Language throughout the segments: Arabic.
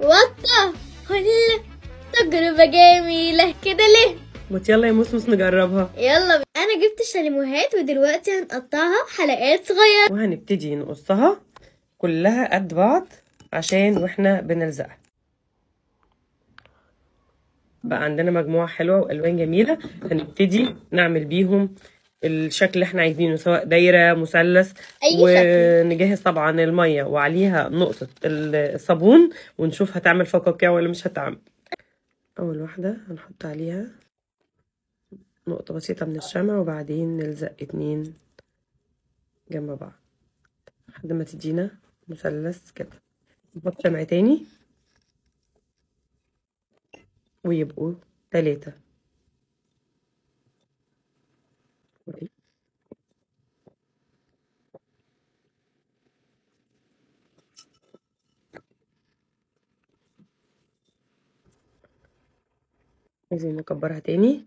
وطة كل تجربة جميلة كده ليه ما يلا يا مسمس نجربها يلا بي. انا جبت الشاليموهات ودلوقتي هنقطعها حلقات صغيرة وهنبتدي نقصها كلها قد بعض عشان واحنا بنلزقها بقى عندنا مجموعة حلوة وألوان جميلة هنبتدي نعمل بيهم الشكل اللي احنا عايزينه سواء دايره مثلث ونجهز طبعا الميه وعليها نقطه الصابون ونشوف هتعمل فقاقيع ولا مش هتعمل اول واحده هنحط عليها نقطه بسيطه من الشمع وبعدين نلزق اتنين جنب بعض لحد ما تدينا مثلث كده نحط شمع تاني ويبقوا تلاتة عايزين نكبرها تاني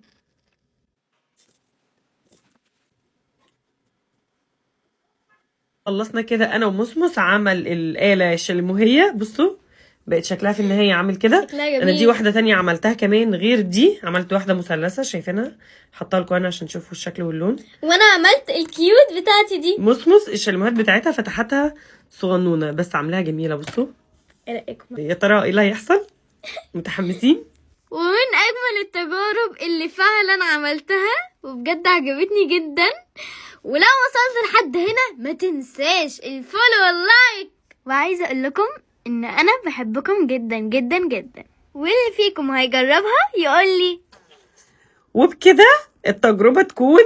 خلصنا كده انا ومسمس عمل الاله الشلموهيه بصوا بقت شكلها في النهايه عامل كده انا دي واحده تانية عملتها كمان غير دي عملت واحده مثلثه شايفينها حطها لكم انا عشان تشوفوا الشكل واللون وانا عملت الكيوت بتاعتي دي مسمس الشلموهات بتاعتها فتحتها صغنونه بس عاملاها جميله بصوا ايه رايكم يا ترى ايه اللي هيحصل متحمسين ومن اجمل التجارب اللي فعلا عملتها وبجد عجبتني جدا ولو وصلت لحد هنا ما تنساش الفولو واللايك وعايزه اقول لكم ان انا بحبكم جدا جدا جدا واللي فيكم هيجربها يقول لي وبكده التجربه تكون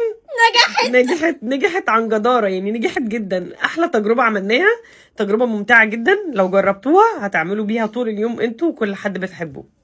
نجحت نجحت نجحت عن جداره يعني نجحت جدا احلى تجربه عملناها تجربه ممتعه جدا لو جربتوها هتعملوا بيها طول اليوم انتوا وكل حد بتحبوه